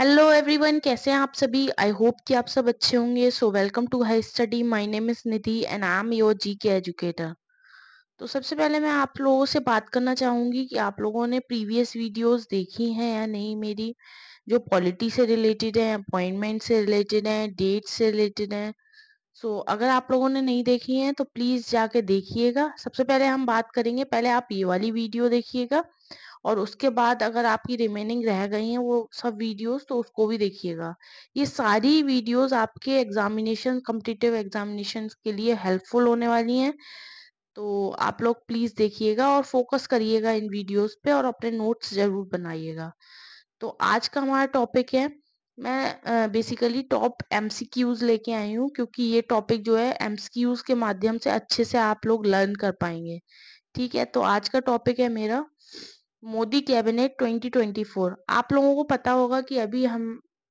Hello everyone कैसे हैं आप सभी आई होप कि आप सब अच्छे होंगे so welcome to high study my name is Nidhi and I am your G K educator तो सबसे पहले मैं आप लोगों से बात करना चाहूंगी कि आप लोगों ने प्रीवियस वीडियोस देखी हैं या नहीं मेरी जो पॉलिटी से रिलेटेड है अपॉइंटमेंट से रिलेटेड है डेट से रिलेटेड है सो so, अगर आप लोगों ने नहीं देखी है तो प्लीज़ जाके देखिएगा सबसे पहले हम बात करेंगे पहले आप ये वाली वीडियो देखिएगा और उसके बाद अगर आपकी रिमेनिंग रह गई हैं वो सब वीडियोस तो उसको भी देखिएगा ये सारी वीडियोस आपके एग्जामिनेशन कम्पिटिटिव एग्जामिनेशन के लिए हेल्पफुल होने वाली हैं तो आप लोग प्लीज देखिएगा और फोकस करिएगा इन वीडियोस पे और अपने नोट्स जरूर बनाइएगा तो आज का हमारा टॉपिक है मैं बेसिकली टॉप एमसीक्यूज लेके आई हूँ क्योंकि ये टॉपिक जो है एमसीक्यूज के माध्यम से अच्छे से आप लोग लर्न कर पाएंगे ठीक है तो आज का टॉपिक है मेरा मोदी कैबिनेट 2024 आप लोगों को पता होगा कि अभी हम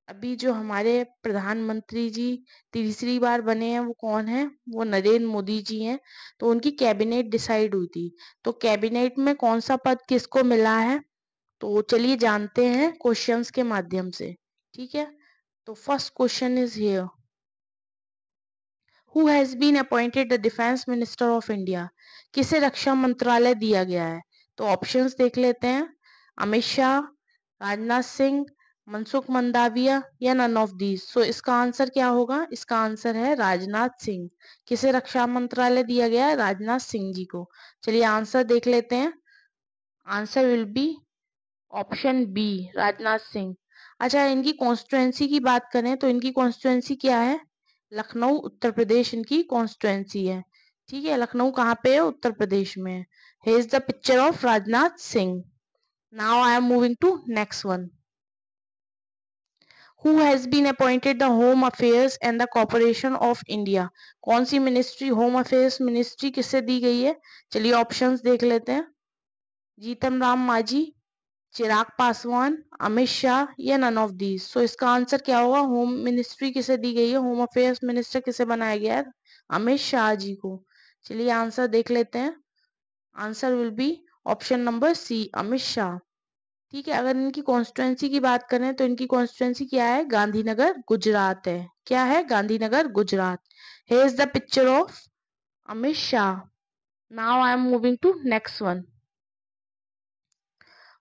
अभी जो हमारे प्रधानमंत्री जी तीसरी बार बने हैं वो कौन है वो नरेंद्र मोदी जी हैं तो उनकी कैबिनेट डिसाइड हुई थी तो कैबिनेट में कौन सा पद किसको मिला है तो चलिए जानते हैं क्वेश्चंस के माध्यम से ठीक है तो first question is here who has been appointed the defence minister of India किसे रक्षा मंत्रालय दिया गया है तो ऑप्शंस देख लेते हैं अमित शाह राजनाथ सिंह मनसुख मंदाविया या नन ऑफ दीज सो इसका आंसर क्या होगा इसका आंसर है राजनाथ सिंह किसे रक्षा मंत्रालय दिया गया है राजनाथ सिंह जी को चलिए आंसर देख लेते हैं answer will be option B Rajnath Singh अच्छा इनकी कॉन्स्टिट्युएंसी की बात करें तो इनकी कॉन्स्टिट्युएंसी क्या है लखनऊ उत्तर प्रदेश इनकी कॉन्स्टिट्युएंसी है ठीक है लखनऊ कहाँ पे है उत्तर प्रदेश में है Here is the picture of Rajnath Singh. Now I am moving to next one. Who has been appointed the Home Affairs and the Corporation of India? कौन सी मिनिस्ट्री होम अफेयर्स मिनिस्ट्री किससे दी गई है चलिए ऑप्शंस देख लेते हैं जीतम राम माझी चिराग पासवान अमित शाह या नन ऑफ दीज सो इसका आंसर क्या होगा होम मिनिस्ट्री किसे दी गई है होम अफेयर्स मिनिस्टर किसे बनाया गया है अमित शाह जी को चलिए आंसर देख लेते हैं answer will be option number C Amit Shah ठीक है अगर इनकी कॉन्स्टिट्युएंसी की बात करें तो इनकी कॉन्स्टिट्युएंसी क्या है गांधीनगर गुजरात है क्या है Gandhinagar Gujarat he is the picture of Amit Shah now I am moving to next one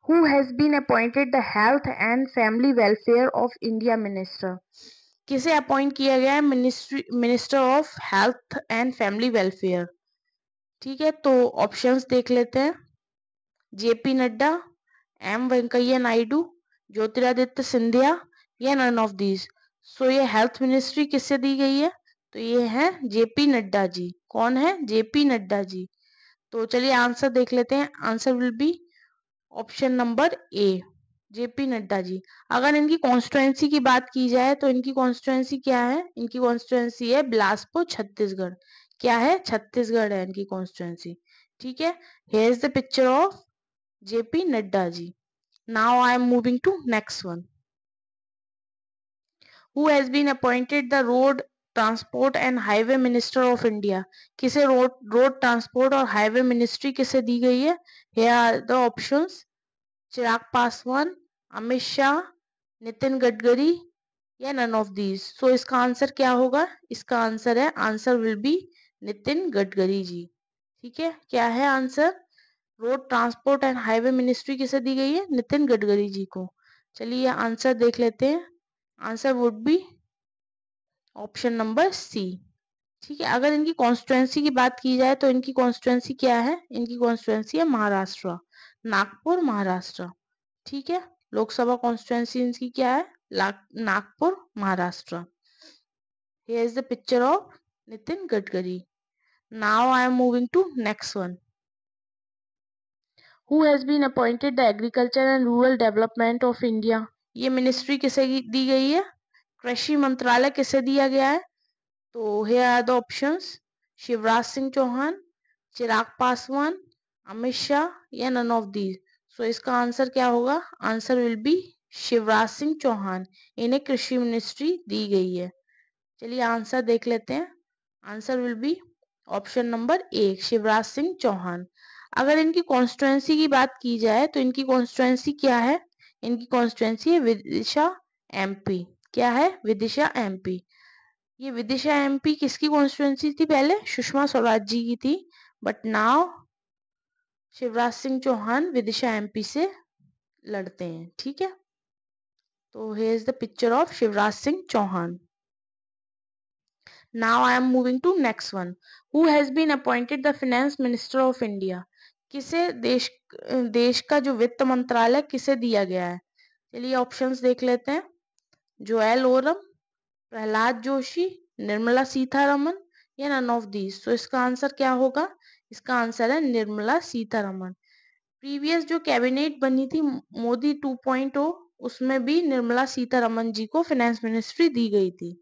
who has been appointed the health and family welfare of India minister किसे अपॉइंट किया गया है ministry minister of health and family welfare ठीक है तो options देख लेते हैं जेपी नड्डा एम वेंकैया नायडू ज्योतिरादित्य सिंधिया या नन ऑफ दीज सो ये हेल्थ मिनिस्ट्री किससे दी गई है तो ये है जेपी नड्डा जी कौन है जेपी नड्डा जी तो चलिए आंसर देख लेते हैं answer will be option number A JP Nadda ji अगर इनकी कॉन्स्टिट्युएंसी की बात की जाए तो इनकी कॉन्स्टिट्युएंसी क्या है इनकी कॉन्स्टिट्युएंसी है बिलासपुर छत्तीसगढ़ क्या है छत्तीसगढ़ है इनकी कॉन्स्टिट्युएंसी ठीक है here is the picture of JP Nadda ji now I am moving to next one who has been appointed the road transport and highway minister of India किसे रोड रोड ट्रांसपोर्ट और हाईवे मिनिस्ट्री किसे दी गई है here are the option Chirag Paswan Amit Shah Nitin Gadkari या none of these so इसका answer क्या होगा इसका आंसर है answer will be Nitin Gadkari ji ठीक है क्या है answer road transport and highway ministry किसे दी गई है नितिन गडकरी जी को चलिए आंसर देख लेते हैं answer would be option number C ठीक है अगर इनकी कॉन्स्टिट्युएंसी की बात की जाए तो इनकी कॉन्स्टिट्युएंसी क्या है इनकी कॉन्स्टिट्युएंसी है महाराष्ट्र नागपुर महाराष्ट्र ठीक है लोकसभा कॉन्स्टिट्युएंसी इनकी क्या है Nagpur Maharashtra here is the picture of Nitin Gadkari. Now I am moving to next one. Who has been appointed the Agriculture and Rural Development of India? ये मिनिस्ट्री किसे दी गई है कृषि मंत्रालय किसे दिया गया है तो here are the options Shivraj Singh Chouhan Chirag Paswan Amit Shah या नन ऑफ दीज सो इसका आंसर क्या होगा answer will be Shivraj Singh Chouhan इन्हें कृषि मिनिस्ट्री दी गई है चलिए आंसर देख लेते हैं answer will be option number एक शिवराज सिंह चौहान अगर इनकी कॉन्स्टिट्युएंसी की बात की जाए तो इनकी कॉन्स्टिट्युएंसी क्या है इनकी कॉन्स्टिट्युएंसी है विदिशा एमपी क्या है विदिशा एमपी ये विदिशा एमपी किसकी कॉन्स्टिट्युएंसी थी पहले सुषमा स्वराज जी की थी but now Shivraj Singh Chouhan Vidisha MP से लड़ते हैं ठीक है तो he is the picture of Shivraj Singh Chouhan Now I am moving to next one. Who has been appointed the finance minister of India? किसे देश देश का जो वित्त मंत्रालय किसे दिया गया है चलिए ऑप्शंस देख लेते हैं जो एल ओरम प्रहलाद जोशी निर्मला सीतारमन या नन ऑफ दीज तो इसका आंसर क्या होगा इसका आंसर है निर्मला सीतारमन प्रीवियस जो कैबिनेट बनी थी मोदी 2.0 उसमें भी निर्मला सीतारमन जी को फाइनेंस मिनिस्ट्री दी गई थी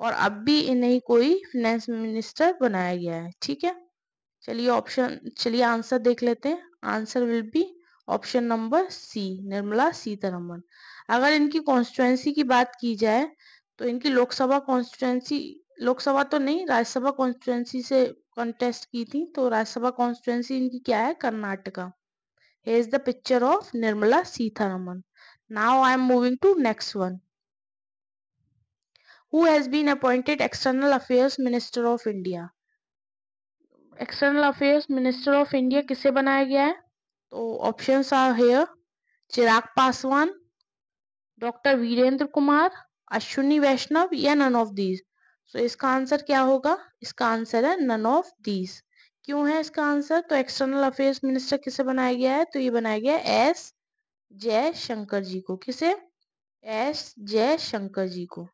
और अब भी इन्हें कोई फाइनेंस मिनिस्टर बनाया गया है ठीक है चलिए ऑप्शन चलिए आंसर देख लेते हैं answer will be option number C Nirmala Sitharaman अगर इनकी कॉन्स्टिट्युएंसी की बात की जाए तो इनकी लोकसभा कॉन्स्टिट्युएंसी लोकसभा तो नहीं राज्यसभा कॉन्स्टिट्युएंसी से कंटेस्ट की थी तो राज्यसभा कॉन्स्टिट्युएंसी इनकी क्या है Karnataka is the picture of Nirmala Sitharaman Sitaraman. I am moving to next one who has been appointed External Affairs Minister of India. External affairs minister of India किसे बनाया गया है तो option are here Chirag Paswan doctor Virendra Kumar Ashwini Vaishnaw या नन ऑफ दीज तो इसका answer क्या होगा इसका आंसर है नन ऑफ दीज क्यों है इसका आंसर तो एक्सटर्नल अफेयर्स मिनिस्टर किसे बनाया गया है तो ये बनाया गया एस जय शंकर जी को किसे एस जयशंकर जी को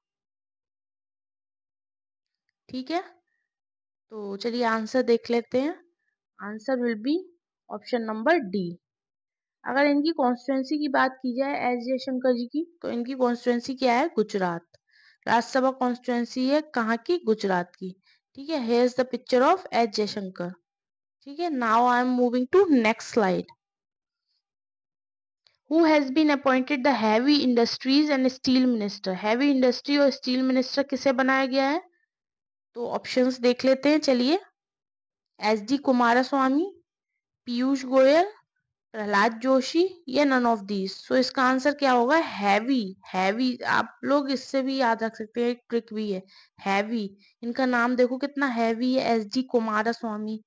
ठीक है तो चलिए आंसर देख लेते हैं answer will be option number D अगर इनकी कॉन्स्टिट्युएंसी की बात की जाए एस जयशंकर जी की तो इनकी कॉन्स्टिट्युएंसी क्या है गुजरात राज्यसभा कॉन्स्टिट्युएंसी है कहाँ की गुजरात की ठीक है here is the picture of S Jaishankar ठीक है now I am moving to next slide Who has been appointed the heavy industries and steel minister heavy industry और स्टील मिनिस्टर किसे बनाया गया है तो ऑप्शंस देख लेते हैं चलिए एस डी कुमार स्वामी पीयूष गोयल प्रहलाद जोशी या नन ऑफ दीज सो इसका आंसर क्या होगा हैवी हैवी आप लोग इससे भी याद रख सकते हैं एक ट्रिक भी है हैवी इनका नाम देखो कितना हैवी है एस डी कुमार स्वामी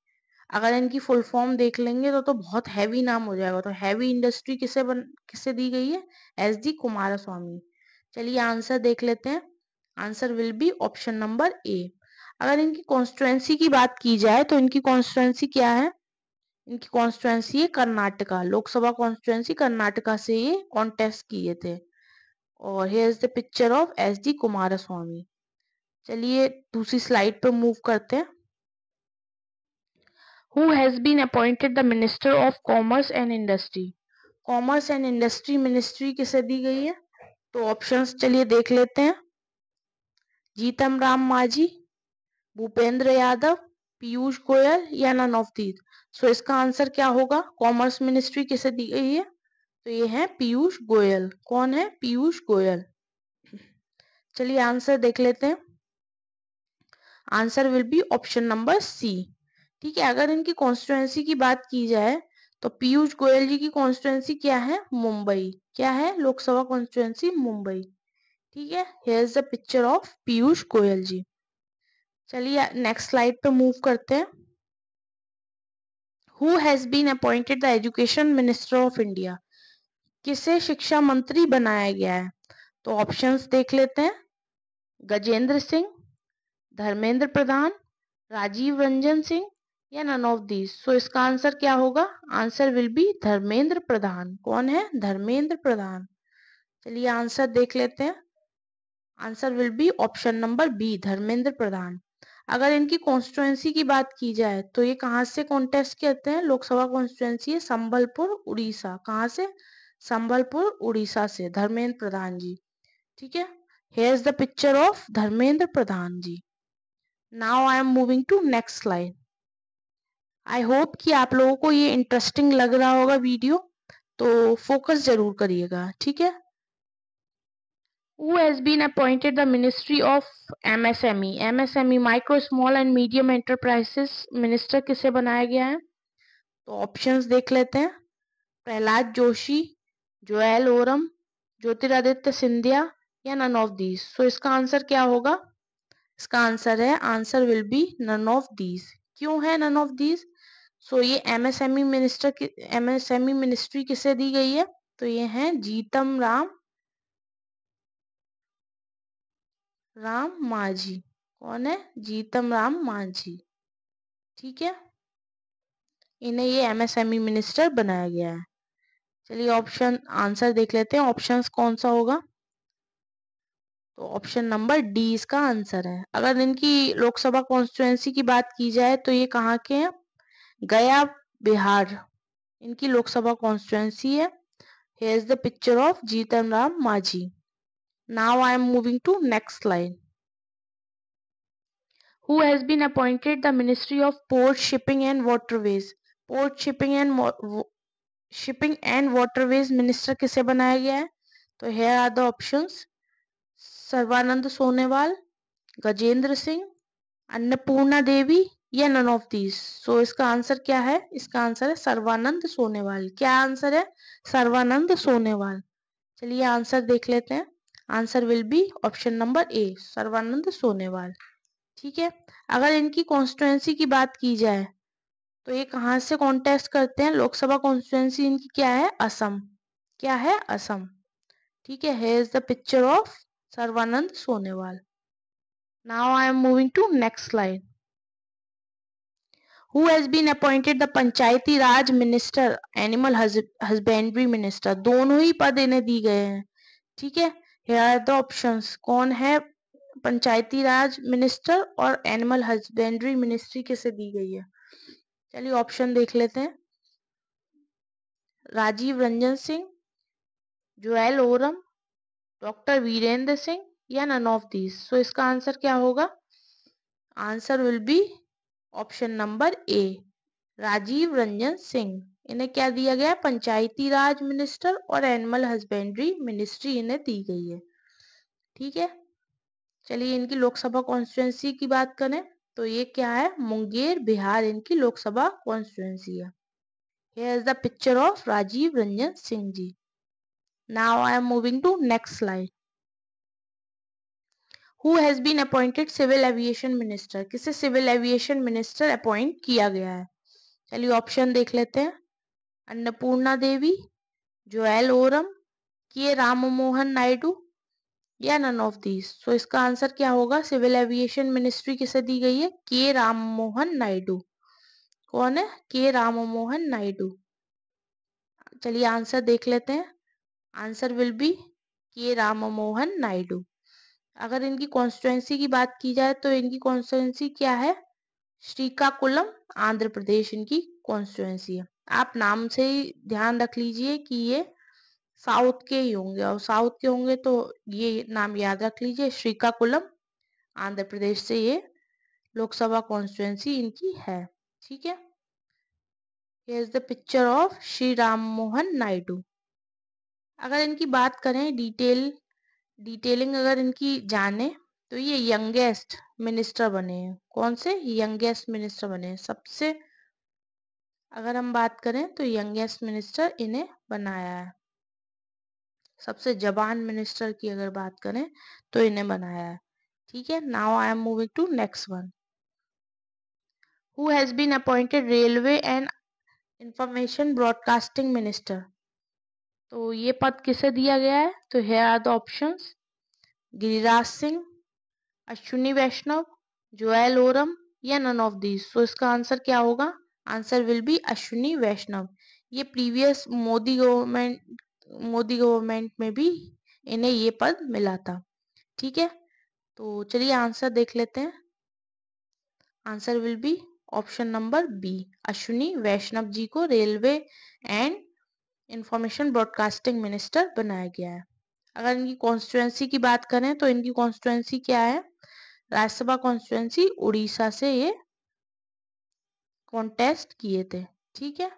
अगर इनकी फुल फॉर्म देख लेंगे तो तो बहुत हैवी नाम हो जाएगा तो हैवी इंडस्ट्री किसे बन किसे दी गई है एस डी कुमार स्वामी चलिए आंसर देख लेते हैं answer will be option number A अगर इनकी कॉन्स्टिट्युएंसी की बात की जाए तो इनकी कॉन्स्टिट्युएंसी क्या है इनकी कॉन्स्टिट्युएंसी है कर्नाटका लोकसभा कॉन्स्टिट्युएंसी कर्नाटका से ये कॉन्टेस्ट किए थे और here is the picture of S D Kumaraswamy चलिए दूसरी स्लाइड पर मूव करते हैं Who has been appointed the Minister of Commerce and Industry? Commerce and Industry Ministry किसे दी गई है तो ऑप्शंस चलिए देख लेते हैं जीतम राम मांझी भूपेंद्र यादव पीयूष गोयल या नन ऑफ दीज सो इसका आंसर क्या होगा कॉमर्स मिनिस्ट्री किसे दी गई है तो ये है पीयूष गोयल कौन है पीयूष गोयल चलिए आंसर देख लेते हैं answer will be option number C ठीक है अगर इनकी कॉन्स्टिट्युएंसी की बात की जाए तो पीयूष गोयल जी की कॉन्स्टिट्युएंसी क्या है मुंबई क्या है लोकसभा कॉन्स्टिट्युएंसी मुंबई ठीक है here is the picture of Piyush Goyal ji चलिए नेक्स्ट स्लाइड पे मूव करते हैं who has been appointed the education minister of India किसे शिक्षा मंत्री बनाया गया है तो ऑप्शंस देख लेते हैं गजेंद्र सिंह धर्मेंद्र प्रधान राजीव रंजन सिंह या नन ऑफ दीज सो इसका आंसर क्या होगा answer will be Dharmendra Pradhan कौन है धर्मेंद्र प्रधान चलिए आंसर देख लेते हैं answer will be option number B Dharmendra Pradhan अगर इनकी कॉन्स्टिट्युएंसी की बात की जाए तो ये कहाँ से कॉन्टेस्ट करते हैं लोकसभा कॉन्स्टिट्युएंसी है संबलपुर उड़ीसा कहाँ से संबलपुर उड़ीसा से धर्मेंद्र प्रधान जी ठीक है here is the picture of Dharmendra Pradhan ji now I am moving to next slide I hope कि आप लोगों को ये इंटरेस्टिंग लग रहा होगा वीडियो तो फोकस जरूर करिएगा ठीक है who has been appointed the Ministry of MSME. MSME micro small and medium enterprises minister किसे बनाया गया है तो options देख लेते हैं प्रहलाद जोशी जोएल ओरम ज्योतिरादित्य सिंधिया या नन ऑफ दीज सो इसका आंसर क्या होगा इसका आंसर है answer will be none of these क्यों है नन ऑफ दीज सो ये एमएसएमई मिनिस्टर एमएसएमई मिनिस्ट्री किसे दी गई है तो ये है जीतम राम राम माझी कौन है जीतम राम मांझी ठीक है इन्हें ये एमएसएमई मिनिस्टर e बनाया गया है चलिए ऑप्शन आंसर देख लेते हैं ऑप्शन कौन सा होगा तो ऑप्शन नंबर डी इसका आंसर है अगर इनकी लोकसभा कॉन्स्टिट्युएंसी की बात की जाए तो ये कहाँ के हैं गया बिहार इनकी लोकसभा कॉन्स्टिट्युएंसी है here is the picture of Jitan Ram Manjhi Now I am moving to next line Who has been appointed the Ministry of Port Shipping and Waterways? Port Shipping and Shipping and Waterways Minister kise banaya gaya hai so here are the options sarvanand sonewal gajendra singh annapurna devi या none of these so इसका answer क्या है इसका answer है सर्वानंद सोनेवाल क्या answer है सर्वानंद सोनेवाल चलिए answer देख लेते हैं answer will be option number A Sarbananda Sonowal ठीक है अगर इनकी कॉन्स्टिट्युएंसी की बात की जाए तो ये कहाँ से कॉन्टेस्ट करते हैं लोकसभा कॉन्स्टिट्युएंसी इनकी क्या है असम क्या है असम ठीक है here is the picture of Sarbananda Sonowal now I am moving to next slide who has been appointed the panchayati raj minister animal husbandry minister दोनों ही पद इन्हें दी गए हैं ठीक है हेयर द ऑप्शंस कौन है पंचायती राज मिनिस्टर और एनिमल हस्बेंड्री मिनिस्ट्री किसे दी गई है चलिए ऑप्शन देख लेते हैं राजीव रंजन सिंह जोएल ओरम डॉक्टर वीरेंद्र सिंह या नन ऑफ दीज सो इसका आंसर क्या होगा answer will be option number A Rajiv Ranjan Singh इन्हें क्या दिया गया है पंचायती राज मिनिस्टर और एनिमल हस्बेंड्री मिनिस्ट्री इन्हें दी गई है ठीक है चलिए इनकी लोकसभा कॉन्स्टिट्युएंसी की बात करें तो ये क्या है मुंगेर बिहार इनकी लोकसभा कॉन्स्टिट्युएंसी है here is the picture of Rajiv Ranjan Singh ji now I am moving to next slide who has been appointed civil aviation minister किसे सिविल एविएशन मिनिस्टर अपॉइंट किया गया है चलिए ऑप्शन देख लेते हैं अन्नपूर्णा देवी जोएल ओरम के राम मोहन नायडू या नन ऑफ दीज सो इसका आंसर क्या होगा सिविल एविएशन मिनिस्ट्री किसे दी गई है के राम मोहन नायडू कौन है के राम मोहन नायडू चलिए आंसर देख लेते हैं आंसर विल बी के राम मोहन नायडू अगर इनकी कॉन्स्टिट्युएंसी की बात की जाए तो इनकी कॉन्स्टिट्युएंसी क्या है श्रीकाकुलम आंध्र प्रदेश इनकी कॉन्स्टिट्युएंसी है आप नाम से ही ध्यान रख लीजिए कि ये साउथ के ही होंगे और साउथ के होंगे तो ये नाम याद रख लीजिए श्रीकाकुलम आंध्र प्रदेश से ये लोकसभा कॉन्स्टिट्युएंसी इनकी है ठीक है is the picture of Shri Ram Mohan Naidu अगर इनकी बात करें डिटेल डिटेलिंग अगर इनकी जाने तो ये यंगेस्ट मिनिस्टर बने हैं कौन से यंगेस्ट मिनिस्टर बने हैं सबसे अगर हम बात करें तो यंगेस्ट मिनिस्टर इन्हें बनाया है सबसे जबान मिनिस्टर की अगर बात करें तो इन्हें बनाया है ठीक है now I am moving to next one who has been appointed railway and information broadcasting minister तो ये पद किसे दिया गया है तो here are the option Giriraj Singh Ashwini Vaishnaw Jual Oram या नन ऑफ दीज तो इसका आंसर क्या होगा answer will be Ashwini Vaishnaw ये previous Modi government Modi government में भी इन्हें ये पद मिला था ठीक है तो चलिए आंसर देख लेते हैं answer will be option number B Ashwini Vaishnaw ji को railway and information broadcasting minister बनाया गया है अगर इनकी कॉन्स्टिट्युएंसी की बात करें तो इनकी कॉन्स्टिट्युएंसी क्या है राज्यसभा कॉन्स्टिट्युएंसी उड़ीसा से ये कॉन्टेस्ट किए थे ठीक है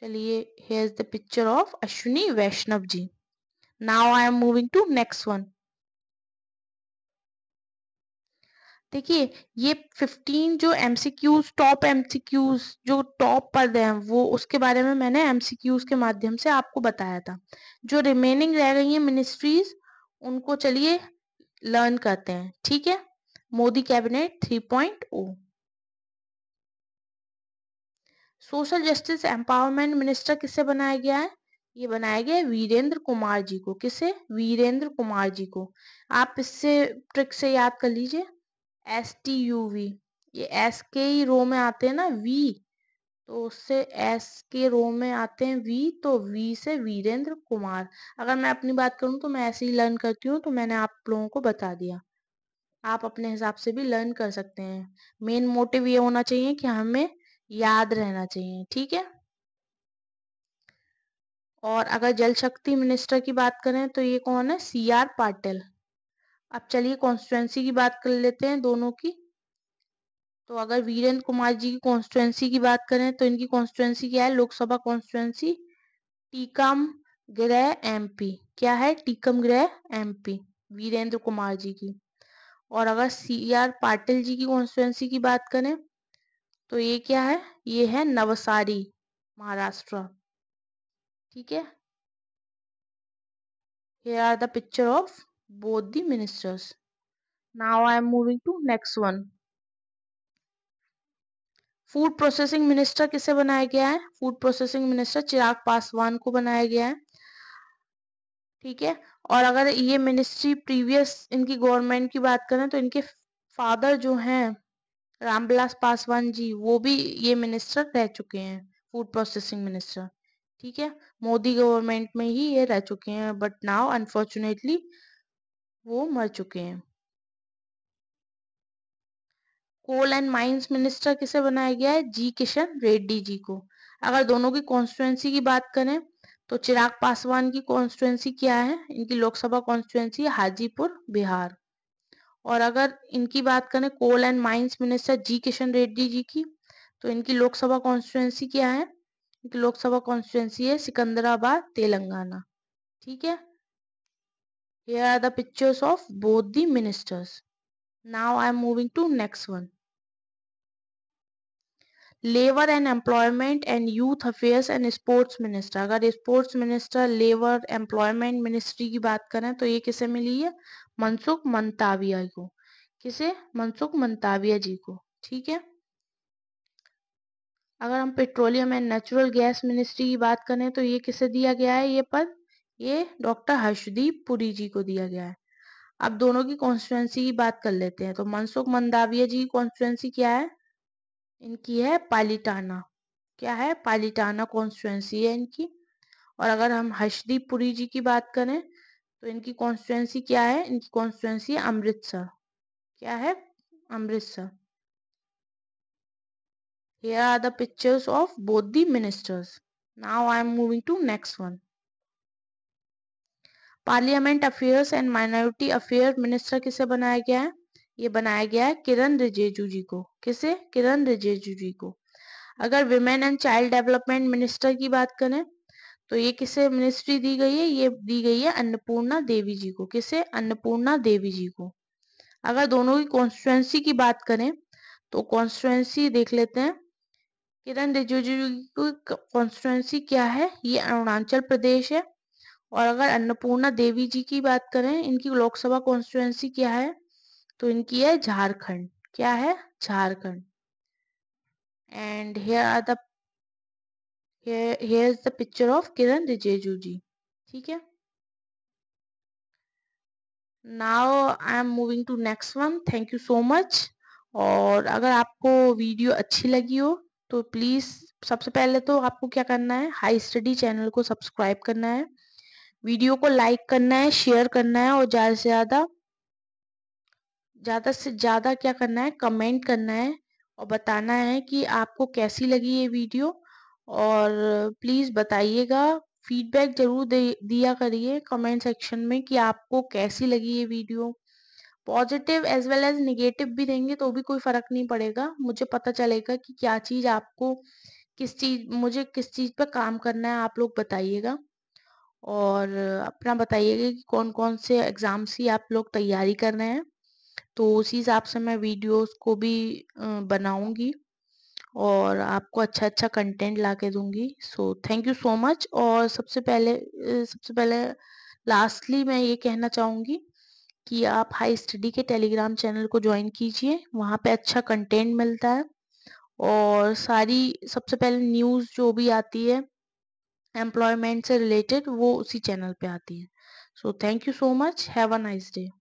चलिए here is the picture of Ashwini Vaishnaw ji now I am moving to next one देखिए ये 15 जो एमसीक्यूज टॉप एमसीक्यूज जो टॉप पद हैं वो उसके बारे में मैंने एमसीक्यूज के माध्यम से आपको बताया था जो रिमेनिंग रह गई है मिनिस्ट्रीज उनको चलिए लर्न करते हैं ठीक है Modi cabinet 3.0 social justice empowerment minister किससे बनाया गया है ये बनाया गया वीरेंद्र कुमार जी को किसे वीरेंद्र कुमार जी को आप इससे ट्रिक से याद कर लीजिए एस टी यू वी ये एस के ही रो में आते हैं ना वी तो उससे एस के रो में आते हैं वी तो वी से वीरेंद्र कुमार अगर मैं अपनी बात करूं तो मैं ऐसे ही लर्न करती हूँ तो मैंने आप लोगों को बता दिया आप अपने हिसाब से भी लर्न कर सकते हैं मेन मोटिव ये होना चाहिए कि हमें याद रहना चाहिए ठीक है और अगर जल शक्ति मिनिस्टर की बात करें तो ये कौन है सी आर पाटिल अब चलिए कॉन्स्टिट्युएंसी की बात कर लेते हैं दोनों की तो अगर वीरेंद्र कुमार जी की कॉन्स्टिट्युएंसी की बात करें तो इनकी कॉन्स्टिट्युएंसी क्या है लोकसभा कॉन्स्टिट्युएंसी टीकम ग्रह एमपी क्या है टीकम ग्रह एमपी वीरेंद्र कुमार जी की और अगर सी आर पाटिल जी की कॉन्स्टिट्युएंसी की बात करें तो ये क्या है ये है नवसारी महाराष्ट्र ठीक है here are the picture of both the ministers now i am moving to next one food processing minister किसे बनाया गया है food processing minister Chirag Paswan को बनाया गया है ठीक है और अगर ये मिनिस्ट्री प्रीवियस इनकी गवर्नमेंट की बात करें तो इनके फादर जो हैं रामविलास पासवान जी वो भी ये मिनिस्टर रह चुके हैं फूड प्रोसेसिंग मिनिस्टर ठीक है मोदी गवर्नमेंट में ही ये रह चुके हैं बट नाउ अनफॉर्चुनेटली वो मर चुके हैं कोल एंड माइंस मिनिस्टर किसे बनाया गया है जी किशन रेड्डी जी को अगर दोनों की कॉन्स्टिट्युएंसी की बात करें तो चिराग पासवान की कॉन्स्टिट्युएंसी क्या है इनकी लोकसभा कॉन्स्टिट्युएंसी हाजीपुर बिहार और अगर इनकी बात करें coal and mines minister G Kishan Reddy ji की तो इनकी लोकसभा कॉन्स्टिट्युएंसी क्या है इनकी लोकसभा कॉन्स्टिट्युएंसी है सिकंदराबाद तेलंगाना ठीक है here are the pictures of both the ministers now i am moving to next one Labour and employment and youth affairs and sports minister अगर sports minister Labour, employment ministry की बात करें तो ये किसे मिली है मनसुख मंताविया को किसे मनसुख मंताविया जी को ठीक है अगर हम petroleum and natural gas ministry की बात करें तो ये किसे दिया गया है ये पद ये डॉक्टर हर्षदीप पुरी जी को दिया गया है अब दोनों की कॉन्स्टिट्युएंसी की बात कर लेते हैं तो मनसुख मंदाविया जी की कॉन्स्टिट्युएंसी क्या है इनकी है पालीटाना क्या है पालीटाना कॉन्स्टिट्युएंसी है इनकी और अगर हम हर्षदीप पुरी जी की बात करें तो इनकी कॉन्स्टिट्युएंसी क्या है इनकी कॉन्स्टिट्युएंसी अमृतसर क्या है Amritsar here are the pictures of both the ministers now i am moving to next one parliament affairs and minority affair minister किसे बनाया गया है ये बनाया गया है किरण रिजेजू जी को किसे किरण रिजेजू जी को अगर women and child development minister की बात करें तो ये किसे मिनिस्ट्री दी गई है ये दी गई है अन्नपूर्णा देवी जी को किसे अन्नपूर्णा देवी जी को अगर दोनों की कॉन्स्टिट्युएंसी की बात करें तो कॉन्स्टिट्युएंसी देख लेते हैं किरण रिजिजू की कॉन्स्टिट्युएंसी क्या है ये अरुणाचल प्रदेश है और अगर अन्नपूर्णा देवी जी की बात करें इनकी लोकसभा कॉन्स्टिट्युएंसी क्या है तो इनकी है झारखंड क्या है Jharkhand and here are the here here is the picture of kiran rijeju ji theek hai now I am moving to next one thank you so much और अगर आपको वीडियो अच्छी लगी हो तो प्लीज़ सबसे पहले तो आपको क्या करना है हाई स्टडी चैनल को सब्सक्राइब करना है वीडियो को लाइक करना है शेयर करना है और ज़्यादा से ज़्यादा ज़्यादा से ज़्यादा क्या करना है कमेंट करना है और बताना है कि आपको कैसी लगी ये वीडियो और प्लीज़ बताइएगा फीडबैक ज़रूर दे दिया करिए कमेंट सेक्शन में कि आपको कैसी लगी ये video positive as well as negative भी देंगे तो भी कोई फ़र्क नहीं पड़ेगा मुझे पता चलेगा कि क्या चीज़ आपको किस चीज़ मुझे किस चीज़ पर काम करना है आप लोग बताइएगा और अपना बताइएगा कि कौन कौन से एग्ज़ाम्स की आप लोग तैयारी कर रहे हैं तो उसी हिसाब से मैं वीडियोस को भी बनाऊंगी और आपको अच्छा अच्छा कंटेंट ला के दूंगी so thank you so much और सबसे पहले सबसे पहले लास्टली मैं ये कहना चाहूँगी कि आप हाई स्टडी के टेलीग्राम चैनल को ज्वाइन कीजिए वहाँ पे अच्छा कंटेंट मिलता है और सारी सबसे पहले न्यूज़ जो भी आती है एम्प्लॉयमेंट से रिलेटेड वो उसी चैनल पे आती है so thank you so much have a nice day